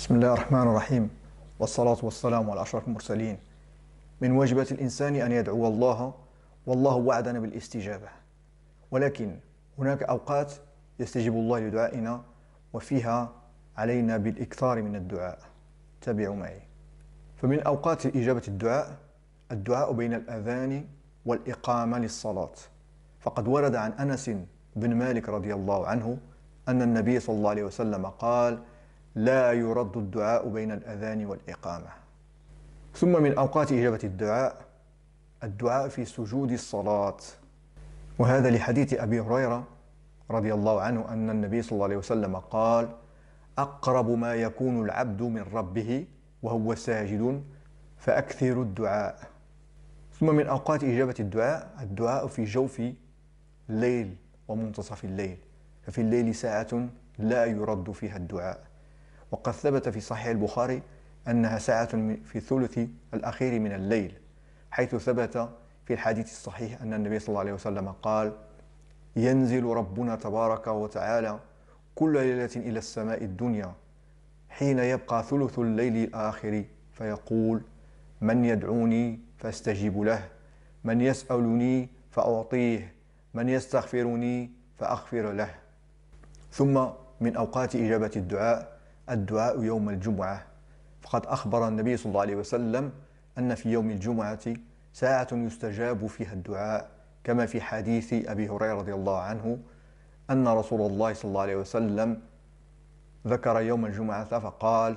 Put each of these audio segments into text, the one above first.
بسم الله الرحمن الرحيم والصلاة والسلام على أشرف المرسلين من واجبات الإنسان أن يدعو الله والله وعدنا بالاستجابة ولكن هناك أوقات يستجيب الله لدعائنا وفيها علينا بالإكثار من الدعاء تابعوا معي فمن أوقات إجابة الدعاء الدعاء بين الأذان والإقامة للصلاة فقد ورد عن أنس بن مالك رضي الله عنه أن النبي صلى الله عليه وسلم قال لا يرد الدعاء بين الأذان والإقامة ثم من أوقات إجابة الدعاء الدعاء في سجود الصلاة وهذا لحديث أبي هريرة رضي الله عنه أن النبي صلى الله عليه وسلم قال أقرب ما يكون العبد من ربه وهو ساجد فأكثر الدعاء ثم من أوقات إجابة الدعاء الدعاء في جوف الليل ومنتصف الليل ففي الليل ساعة لا يرد فيها الدعاء وقد ثبت في صحيح البخاري أنها ساعة في الثلث الأخير من الليل حيث ثبت في الحديث الصحيح أن النبي صلى الله عليه وسلم قال ينزل ربنا تبارك وتعالى كل ليلة إلى السماء الدنيا حين يبقى ثلث الليل الآخر فيقول من يدعوني فاستجيب له من يسألني فأعطيه من يستغفرني فأغفر له ثم من أوقات إجابة الدعاء الدعاء يوم الجمعة فقد أخبر النبي صلى الله عليه وسلم أن في يوم الجمعة ساعة يستجاب فيها الدعاء كما في حديث أبي هريرة رضي الله عنه أن رسول الله صلى الله عليه وسلم ذكر يوم الجمعة فقال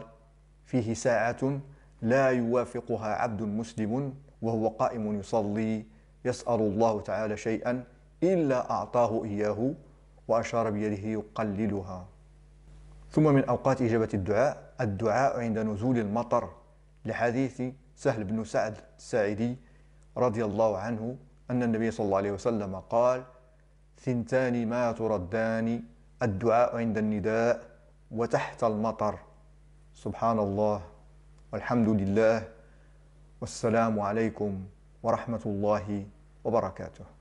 فيه ساعة لا يوافقها عبد مسلم وهو قائم يصلي يسأل الله تعالى شيئا إلا أعطاه إياه وأشار بيده يقللها ثم من أوقات إجابة الدعاء الدعاء عند نزول المطر لحديث سهل بن سعد الساعدي رضي الله عنه أن النبي صلى الله عليه وسلم قال ثنتان ما تردان الدعاء عند النداء وتحت المطر سبحان الله والحمد لله والسلام عليكم ورحمة الله وبركاته